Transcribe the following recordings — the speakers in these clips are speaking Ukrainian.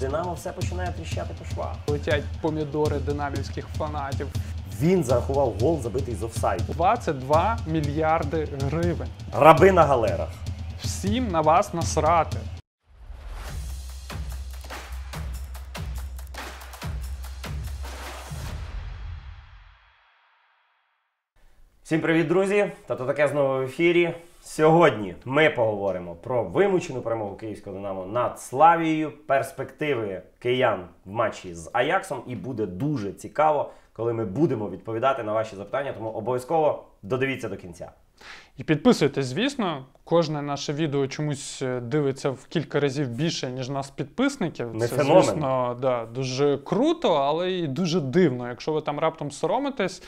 Динамо все починає тріщати по швах. Летять помідори динамівських фанатів. Він зарахував гол, забитий з офсайду. 22 мільярди гривень. Раби на галерах. Всім на вас насрати. Всім привіт, друзі! Та то таке знову в ефірі. Сьогодні ми поговоримо про вимучену перемогу київського динамо над Славією, перспективи киян в матчі з Аяксом. І буде дуже цікаво, коли ми будемо відповідати на ваші запитання. Тому обов'язково додивіться до кінця. І підписуйтесь, звісно, кожне наше відео чомусь е, дивиться в кілька разів більше, ніж нас підписників. Не Це, феномен. звісно, да, дуже круто, але і дуже дивно. Якщо ви там раптом соромитесь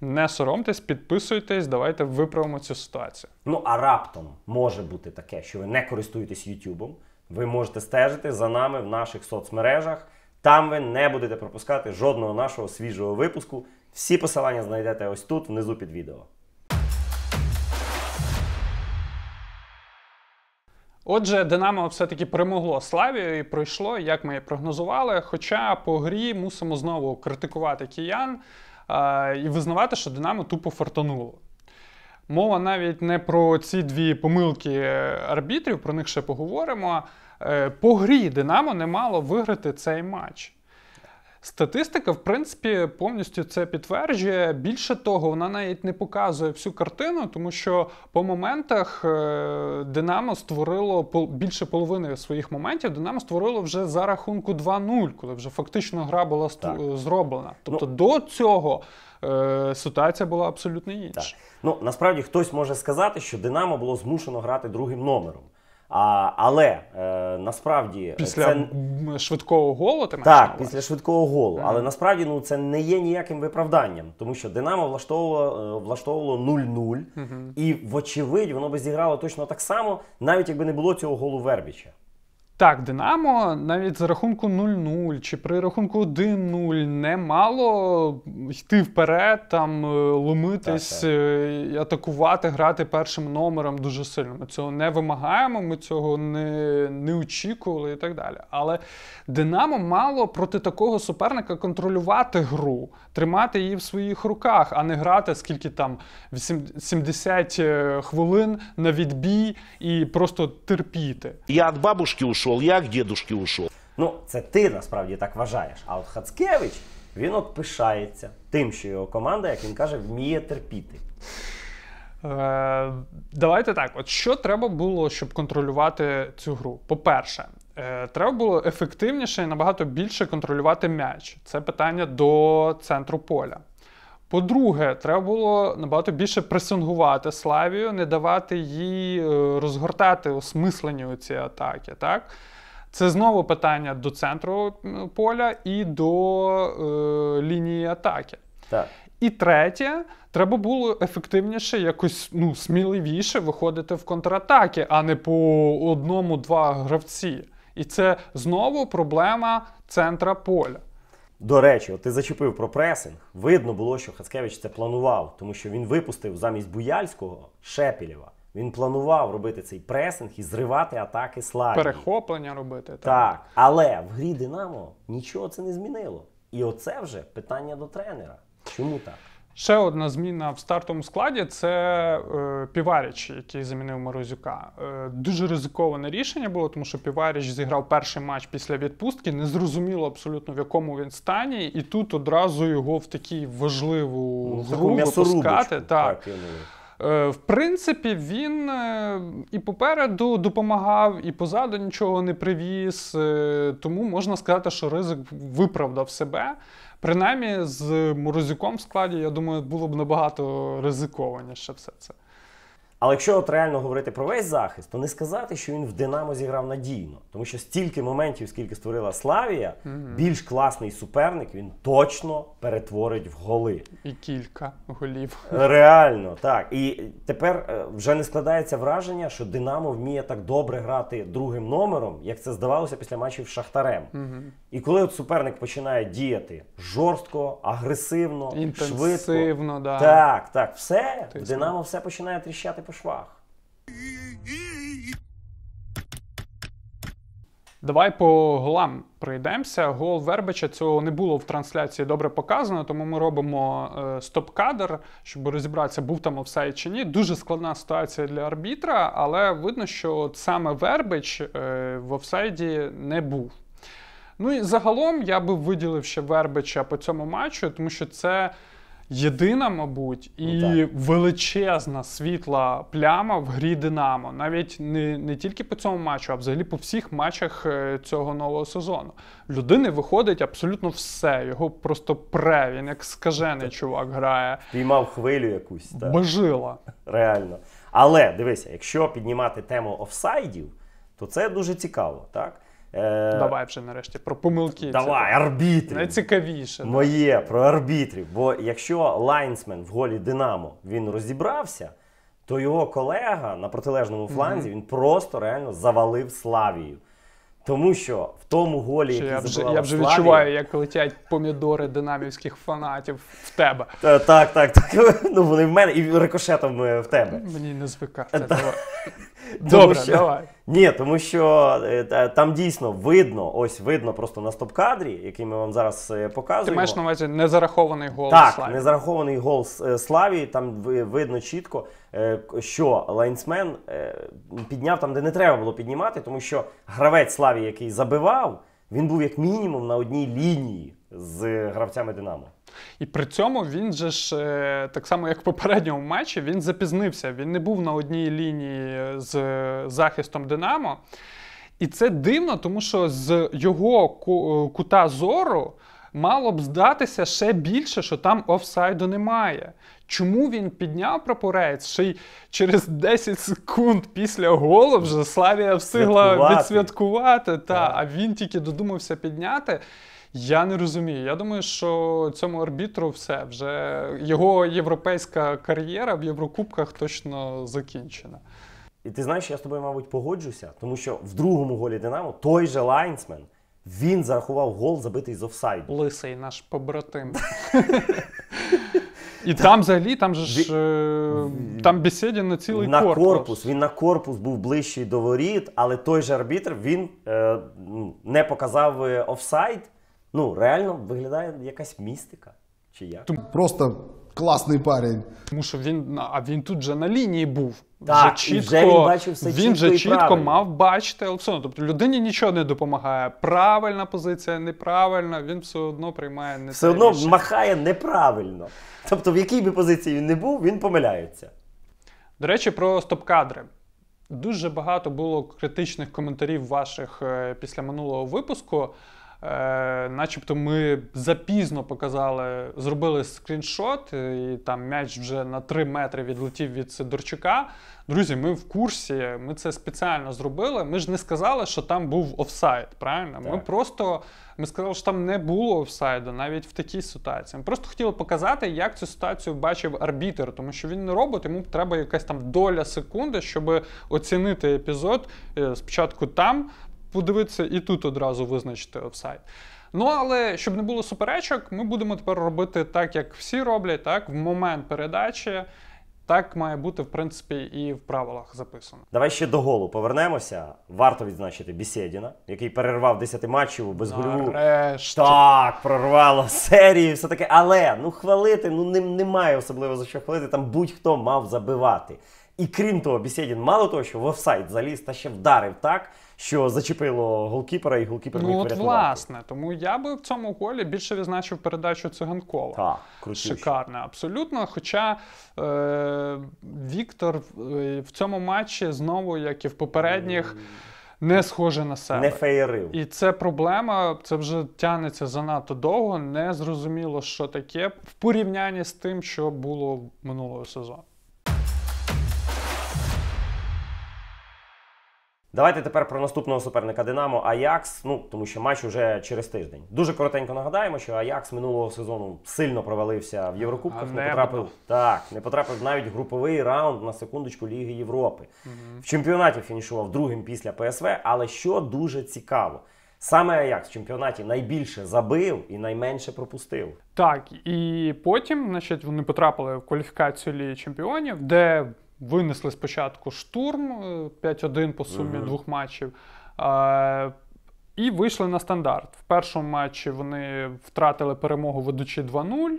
не соромтесь, підписуйтесь, давайте виправимо цю ситуацію. Ну а раптом може бути таке, що ви не користуєтесь Ютубом. Ви можете стежити за нами в наших соцмережах. Там ви не будете пропускати жодного нашого свіжого випуску. Всі посилання знайдете ось тут, внизу під відео. Отже, Динамо все-таки перемогло Славію і пройшло, як ми і прогнозували. Хоча по грі мусимо знову критикувати киян і визнавати, що Динамо тупо фартануло. Мова навіть не про ці дві помилки е, арбітрів, про них ще поговоримо. Е, по грі Динамо не мало виграти цей матч. Статистика, в принципі, повністю це підтверджує. Більше того, вона навіть не показує всю картину, тому що по моментах е, Динамо створило більше половини своїх моментів. Динамо створило вже за рахунку 2-0, коли вже фактично гра була так. зроблена. Ну, тобто ну, до цього е, ситуація була абсолютно інша. Так. Ну насправді хтось може сказати, що Динамо було змушено грати другим номером. А, Але е, насправді е, після це... швидкого голу ти так, навіть? після швидкого голу. Але насправді ну це не є ніяким виправданням, тому що Динамо влаштовувало е, влаштовувало 0-0, mm і вочевидь воно би зіграло точно так само, навіть якби не було цього голу Вербіча. Так, Динамо навіть з рахунку 0-0 чи при рахунку 1-0 не мало йти вперед, там е, ломитись, так, так. Е, атакувати, грати першим номером дуже сильно. Ми цього не вимагаємо, ми цього не не очікували і так далі. Але Динамо мало проти такого суперника контролювати гру, тримати її в своїх руках, а не грати скільки там 70 е, хвилин на відбій і просто терпіти. Я від бабушки ушов ушел, я к дедушке Ну, це ти насправді так вважаєш. А от Хацкевич він от пишається тим, що його команда, як він каже, вміє терпіти. Е, давайте так. От що треба було, щоб контролювати цю гру? По-перше, е, треба було ефективніше і набагато більше контролювати м'яч. Це питання до центру поля. По-друге, треба було набагато більше пресингувати Славію, не давати їй е, розгортати осмислені ці атаки. так? Це знову питання до центру поля і до е, лінії атаки. Так. І третє, треба було ефективніше, якось ну, сміливіше виходити в контратаки, а не по одному-два гравці. І це знову проблема центра поля. До речі, от ти зачепив про пресинг. Видно було, що Хацкевич це планував, тому що він випустив замість Буяльського Шепілєва. Він планував робити цей пресинг і зривати атаки Славії. Перехоплення робити. Так. так. Але в грі Динамо нічого це не змінило. І оце вже питання до тренера. Чому так? Ще одна зміна в стартовому складі це е, Піваріч, який замінив Морозюка. Е, дуже ризиковане рішення було, тому що Піваріч зіграв перший матч після відпустки. Не зрозуміло абсолютно в якому він стані, і тут одразу його в таку важливу ну, гру випускати. Так. так Е, в принципі, він е, і попереду допомагав, і позаду нічого не привіз. Е, тому можна сказати, що ризик виправдав себе. Принаймні, з Морозюком в складі, я думаю, було б набагато ризикованіше все це. Але якщо от реально говорити про весь захист, то не сказати, що він в Динамо зіграв надійно, тому що стільки моментів, скільки створила Славія, угу. більш класний суперник він точно перетворить в голи. І кілька голів. Е, реально, так. І тепер е, вже не складається враження, що Динамо вміє так добре грати другим номером, як це здавалося після матчів з Шахтарем. Угу. І коли от суперник починає діяти жорстко, агресивно, швидко, да. так, так, все Тисне. Динамо все починає тріщати по швах. Давай по голам пройдемося. Гол Вербича цього не було в трансляції добре показано, тому ми робимо е, стоп-кадр, щоб розібратися, був там офсайд чи ні. Дуже складна ситуація для арбітра, але видно, що от саме Вербич е, в офсайді не був. Ну і загалом я би виділив ще Вербича по цьому матчу, тому що це. Єдина, мабуть, ну, і ну, величезна світла пляма в грі Динамо. Навіть не не тільки по цьому матчу, а взагалі по всіх матчах е, цього нового сезону. людини виходить абсолютно все. Його просто пре, він як скажений так. чувак грає. Піймав хвилю якусь. так? Бажила. Реально. Але дивися, якщо піднімати тему офсайдів, то це дуже цікаво, так? Е... Давай вже нарешті про помилки. Давай, арбітрів. Найцікавіше. Моє так. про арбітрів. Бо якщо лайнсмен в голі Динамо він розібрався, то його колега на протилежному фланзі mm-hmm. він просто реально завалив Славію. Тому що тому голі, який я вже, я вже відчуваю, як летять помідори динамівських фанатів в тебе. так, так, так. Ну вони в мене і рикошетом е, в тебе. Мені не звикати. Добре, що, давай. Ні, тому що е, там дійсно видно, ось видно просто на стоп-кадрі, який ми вам зараз показуємо. Е, Ти маєш на увазі незарахований гол так, Славі. Так, незарахований гол Славі. Там видно чітко, що лайнсмен підняв там, де не треба було піднімати, тому що гравець Славі, який забивав грав, він був як мінімум на одній лінії з гравцями Динамо. І при цьому він же ж, е, так само, як в попередньому матчі, він запізнився. Він не був на одній лінії з е, захистом Динамо. І це дивно, тому що з його е, кута зору мало б здатися ще більше, що там офсайду немає. Чому він підняв прапорець ще й через 10 секунд після голу вже Славія встигла відсвяткувати, відсвяткувати та, yeah. а він тільки додумався підняти. Я не розумію. Я думаю, що цьому арбітру все вже його європейська кар'єра в Єврокубках точно закінчена. І ти знаєш, я з тобою, мабуть, погоджуся, тому що в другому голі Динамо той же лайнсмен він зарахував гол, забитий з офсайду. Лисий наш побратим. І так. там взагалі там же ж Ві... Е, там Бесідін на цілий на корпус. корпус. Він на корпус був ближчий до воріт, але той же арбітр він е, ну, не показав е, офсайд. Ну реально виглядає якась містика. Чи як? Просто класний парень. Тому що він а він тут же на лінії був. Так, вже чітко, вже Він бачив все він чітко, і чітко правильно. мав бачити Олександр. Тобто людині нічого не допомагає. Правильна позиція, неправильна, він все одно приймає не Все одно рішення. махає неправильно. Тобто, в якій би позиції він не був, він помиляється. До речі, про стоп-кадри. Дуже багато було критичних коментарів ваших е, після минулого випуску е, начебто ми запізно показали, зробили скріншот, е, і там м'яч вже на 3 метри відлетів від Сидорчука. Друзі, ми в курсі, ми це спеціально зробили. Ми ж не сказали, що там був офсайд. Правильно? Так. Ми просто ми сказали, що там не було офсайду навіть в такій ситуації. Ми просто хотіли показати, як цю ситуацію бачив арбітер, тому що він не робить, йому треба якась там доля секунди, щоб оцінити епізод е, спочатку там подивитися і тут одразу визначити офсайд. Ну але щоб не було суперечок, ми будемо тепер робити так, як всі роблять, так в момент передачі. Так має бути в принципі і в правилах записано. Давай ще до голу повернемося. Варто відзначити Бісєдіна, який перервав 10 матчів без гольову. Так, прорвало серію, все таке. Але ну хвалити, ну ним немає особливо за що хвалити. Там будь-хто мав забивати. І крім того, Бісєдін мало того, що в офсайд заліз та ще вдарив так, що зачепило голкіпера, і голкіпер ну, міг от власне, тому я би в цьому голі більше відзначив передачу циганкова. Так, Шикарна, абсолютно. Хоча е- Віктор е, в цьому матчі знову, як і в попередніх. Не схоже на себе. Не феєрив. І це проблема, це вже тягнеться занадто довго, не зрозуміло, що таке в порівнянні з тим, що було минулого сезону. Давайте тепер про наступного суперника Динамо Аякс. Ну тому що матч уже через тиждень. Дуже коротенько нагадаємо, що Аякс минулого сезону сильно провалився в Єврокубках. А не потрапив так, не потрапив навіть груповий раунд на секундочку Ліги Європи. Угу. В чемпіонаті фінішував другим після ПСВ. Але що дуже цікаво. Саме Аякс в чемпіонаті найбільше забив і найменше пропустив. Так і потім, значить, вони потрапили в кваліфікацію Ліги чемпіонів, де винесли спочатку штурм 5-1 е, по сумі uh-huh. двох матчів. Е, і вийшли на стандарт. В першому матчі вони втратили перемогу, ведучи 2-0.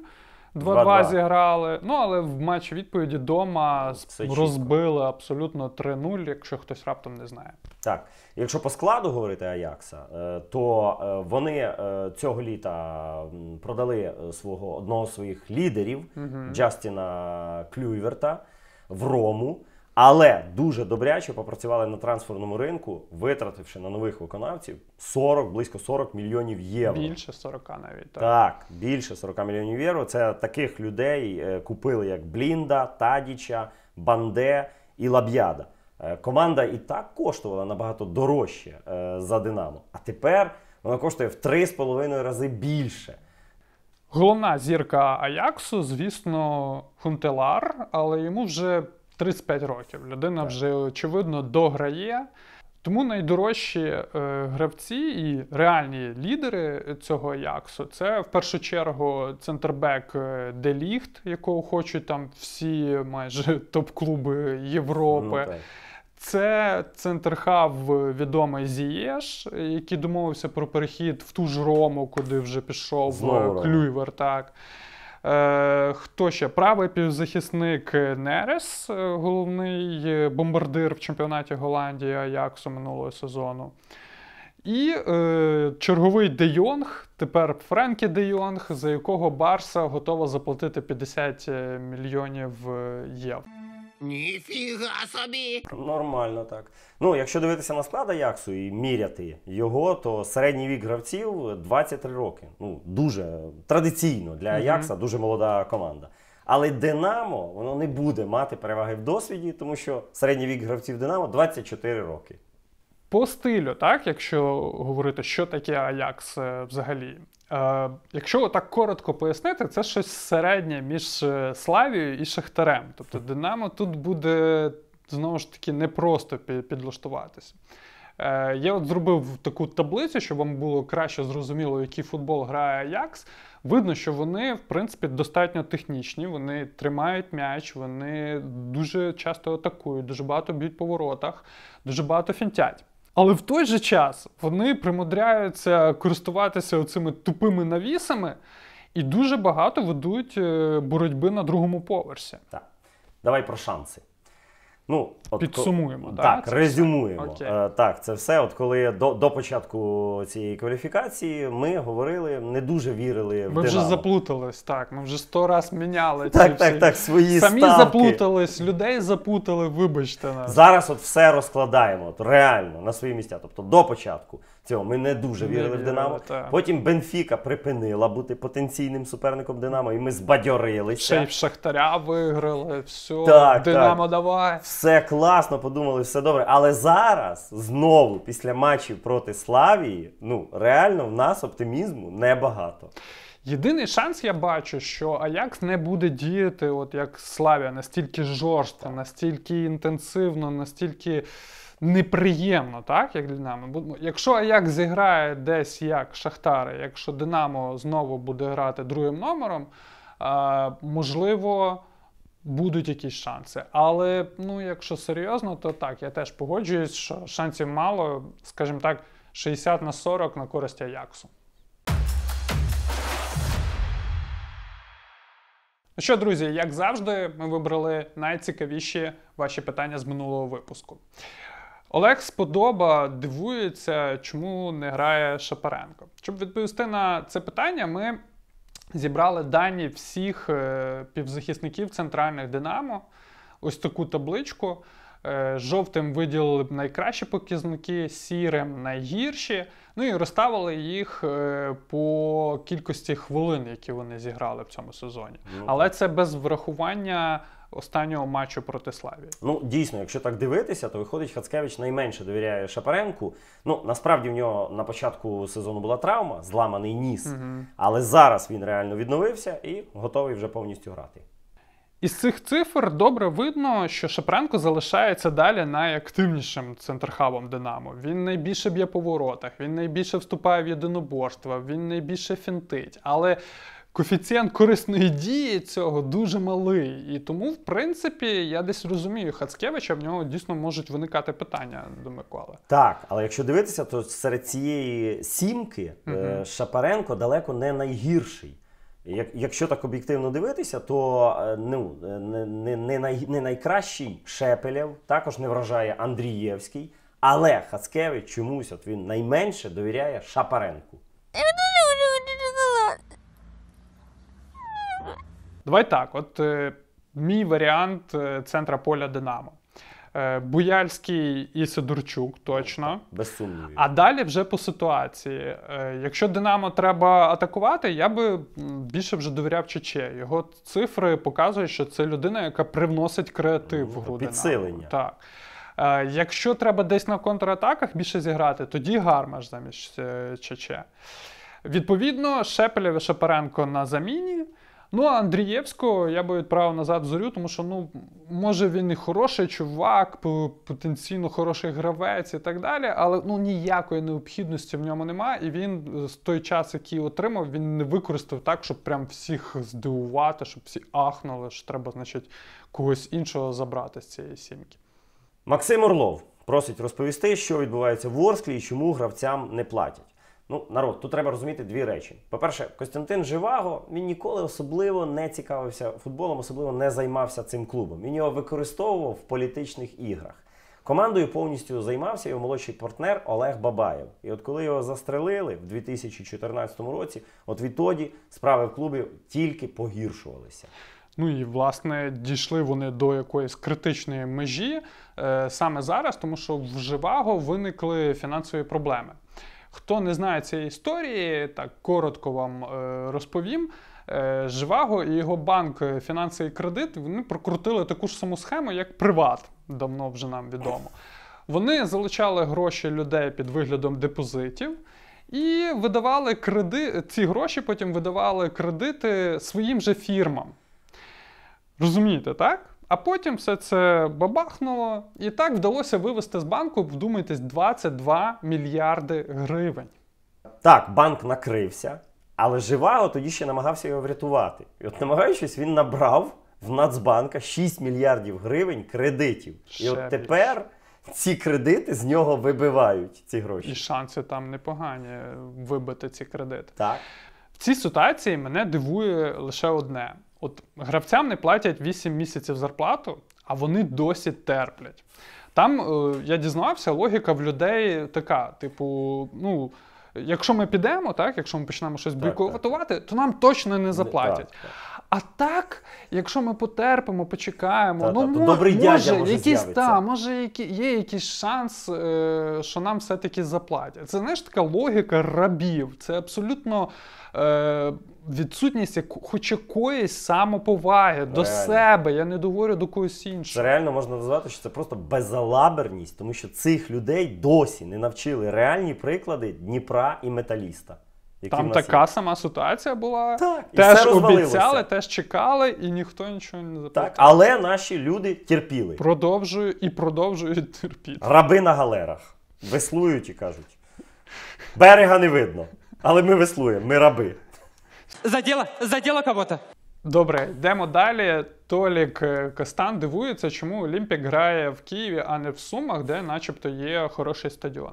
2-2 зіграли. Ну, але в матчі відповіді вдома ну, розбили абсолютно 3-0, якщо хтось раптом не знає. Так, якщо по складу говорити Аякса, е, то е, вони цього літа продали свого одного з своїх лідерів угу. Джастіна Клюйверта в рому, але дуже добряче попрацювали на трансферному ринку, витративши на нових виконавців 40, близько 40 мільйонів євро. Більше 40 навіть так. Так, більше 40 мільйонів євро. Це таких людей е, купили, як Блінда, Тадіча, Банде і Лаб'яда. Е, команда і так коштувала набагато дорожче е, за Динамо. А тепер вона коштує в 3,5 рази більше. Головна зірка Аяксу, звісно, Хунтелар, але йому вже 35 років. Людина так. вже очевидно дограє. Тому найдорожчі е, гравці і реальні лідери цього Аяксу це в першу чергу центрбек е, Деліхт, якого хочуть там всі майже топ-клуби Європи. Ну, це центр хав відомий Зієш, який домовився про перехід в ту ж Рому, куди вже пішов Знову е, Клюйвер. Так. Е, Хто ще? Правий півзахисник Нерес, е, головний е, бомбардир в чемпіонаті Голландії Аяксу минулого сезону. І е, черговий Де Йонг, тепер Френкі Де Йонг, за якого Барса готова заплатити 50 мільйонів євро. Ніфіга собі! Нормально так. Ну, якщо дивитися на склад Аяксу і міряти його, то середній вік гравців 23 роки. Ну, дуже традиційно для Аякса дуже молода команда. Але Динамо воно не буде мати переваги в досвіді, тому що середній вік гравців Динамо 24 роки. По стилю, так, якщо говорити, що таке Аякс е, взагалі, е, якщо так коротко пояснити, це щось середнє між е, Славією і Шахтарем. Тобто Динамо тут буде знову ж таки непросто підлаштуватися. Е, я от зробив таку таблицю, щоб вам було краще зрозуміло, який футбол грає Аякс. Видно, що вони, в принципі, достатньо технічні, вони тримають м'яч, вони дуже часто атакують, дуже багато б'ють по воротах, дуже багато фінтять. Але в той же час вони примудряються користуватися цими тупими навісами і дуже багато ведуть е, боротьби на другому поверсі. Так. Давай про шанси. Ну, от, Підсумуємо, так? Так, це резюмуємо. Е, Окей. Так, це все. От коли до до початку цієї кваліфікації ми говорили, не дуже вірили в Ми вже заплутались, так. Ми вже сто раз міняли так, ці так, всі. так, свої самі ставки. заплутались, людей запутали, вибачте нас. Зараз от все розкладаємо от реально на свої місця. Тобто до початку цього ми не дуже не вірили в Динамо. Так. Потім Бенфіка припинила бути потенційним суперником Динамо, і ми збадьорилися. Ще й в Шахтаря виграли, все, так, Динамо давай все класно, подумали, все добре. Але зараз знову після матчів проти Славії, ну реально в нас оптимізму небагато. Єдиний шанс я бачу, що Аякс не буде діяти, от як Славія, настільки жорстко, настільки інтенсивно, настільки неприємно, так як Динамо. Ну, якщо Аякс зіграє десь як Шахтари, якщо Динамо знову буде грати другим номером, можливо будуть якісь шанси. Але ну, якщо серйозно, то так, я теж погоджуюсь, що шансів мало, скажімо так, 60 на 40 на користь Аяксу. Ну що, друзі, як завжди, ми вибрали найцікавіші ваші питання з минулого випуску. Олег Сподоба дивується, чому не грає Шапаренко. Щоб відповісти на це питання, ми зібрали дані всіх е, півзахисників центральних Динамо. Ось таку табличку. Е, жовтим виділили найкращі показники, сірим найгірші. Ну і розставили їх е, по кількості хвилин, які вони зіграли в цьому сезоні. Ну, Але це без врахування останнього матчу проти Славі. Ну дійсно, якщо так дивитися, то виходить, Хацкевич найменше довіряє Шапаренку. Ну насправді в нього на початку сезону була травма, зламаний ніс, угу. але зараз він реально відновився і готовий вже повністю грати. Із цих цифр добре видно, що Шапренко залишається далі найактивнішим центрхабом Динамо. Він найбільше б'є по воротах, він найбільше вступає в єдиноборства, він найбільше фінтить. Але коефіцієнт корисної дії цього дуже малий. І тому, в принципі, я десь розумію Хацкевича, в нього дійсно можуть виникати питання до Миколи. Так, але якщо дивитися, то серед цієї сімки угу. Шапаренко далеко не найгірший. Якщо так об'єктивно дивитися, то е, ну, е, не не, не, най, не найкращий Шепелєв, також не вражає Андрієвський, але Хацкевич чомусь от він найменше довіряє Шапаренку. Давай так, от е, мій варіант е, центра поля Динамо. Е, Буяльський і Сидорчук, точно. Без сумніву. А далі вже по ситуації. Е, Якщо Динамо треба атакувати, я би більше вже довіряв Чече. Його цифри показують, що це людина, яка привносить креатив ну, в гру підсилення. Динамо. Так. Е, Якщо треба десь на контратаках більше зіграти, тоді гармаш замість е, Чече. Відповідно, Шепелєв і Шапаренко на заміні. Ну, а Андрієвського я би відправив назад в зорю, тому що ну, може він і хороший чувак, потенційно хороший гравець і так далі, але ну, ніякої необхідності в ньому немає. І він е, з той час, який отримав, він не використав так, щоб прям всіх здивувати, щоб всі ахнули, що треба, значить, когось іншого забрати з цієї сімки. Максим Орлов просить розповісти, що відбувається в Орсклі і чому гравцям не платять. Ну, народ, тут треба розуміти дві речі. По-перше, Костянтин Живаго він ніколи особливо не цікавився футболом, особливо не займався цим клубом. Він його використовував в політичних іграх. Командою повністю займався його молодший партнер Олег Бабаєв. І от коли його застрелили в 2014 році, от відтоді справи в клубі тільки погіршувалися. Ну і власне дійшли вони до якоїсь критичної межі е, саме зараз, тому що в Живаго виникли фінансові проблеми. Хто не знає цієї історії, так коротко вам е, розповім. Е, Живаго і його банк е, «Фінанси кредит вони прокрутили таку ж саму схему, як Приват. Давно вже нам відомо. Вони залучали гроші людей під виглядом депозитів. І видавали кредити. ці гроші потім видавали кредити своїм же фірмам. Розумієте, так? А потім все це бабахнуло, і так вдалося вивести з банку, вдумайтесь, 22 мільярди гривень. Так, банк накрився, але жива тоді ще намагався його врятувати. І от, намагаючись, він набрав в Нацбанка 6 мільярдів гривень кредитів. Ще і от тепер. Ці кредити з нього вибивають ці гроші. І шанси там непогані вибити ці кредити. Так. В цій ситуації мене дивує лише одне: От гравцям не платять 8 місяців зарплату, а вони досі терплять. Там е, я дізнався, логіка в людей така: типу, ну. Якщо ми підемо, так якщо ми почнемо щось бойкотувати, то нам точно не заплатять. Так, так. А так, якщо ми потерпимо, почекаємо, та, ну та, мож, добрий може, може якісь та може, які є якийсь шанс, е, що нам все-таки заплатять. Це знаєш така логіка рабів. Це абсолютно е, відсутність як, хоч якоїсь самоповаги реально. до себе. Я не доводю до когось іншого. Це реально можна назвати, що це просто безалаберність, тому що цих людей досі не навчили реальні приклади Дніпра і металіста які Там така є. сама ситуація була. Так, і Теж все обіцяли, теж чекали, і ніхто нічого не запитав. Так, але наші люди терпіли. Продовжую і продовжують терпіти. Раби на галерах. Веслують і кажуть. Берега не видно, але ми веслуємо, ми раби. Заділа заділо кого-то. Добре, йдемо далі. Толік е, Костан дивується, чому Олімпік грає в Києві, а не в Сумах, де начебто є хороший стадіон.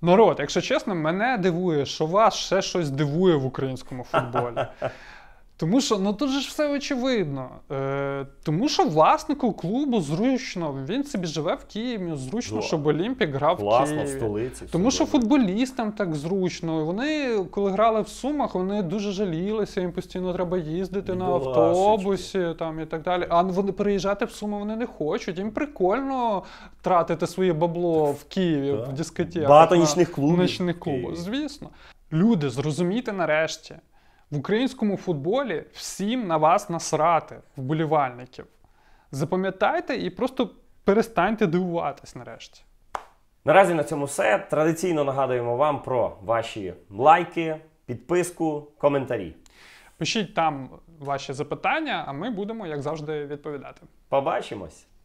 Народ, якщо чесно, мене дивує, що вас ще щось дивує в українському футболі. Тому що ну тут же ж все очевидно. Е, Тому що власнику клубу зручно, він собі живе в Києві, зручно, До, щоб Олімпік грав власно, в Києві. в столиці. Тому що футболістам так зручно. Вони, коли грали в Сумах, вони дуже жалілися, їм постійно треба їздити До, на ну, автобусі там, і так далі. А вони переїжджати в Суми вони не хочуть. Їм прикольно тратити своє бабло в Києві, так. в дискотеках. Багато нічних клубів. Нічних клубів, звісно. Люди, зрозумійте нарешті. В українському футболі всім на вас насрати, вболівальників. Запам'ятайте і просто перестаньте дивуватись нарешті. Наразі на цьому все. Традиційно нагадуємо вам про ваші лайки, підписку, коментарі. Пишіть там ваші запитання, а ми будемо, як завжди, відповідати. Побачимось!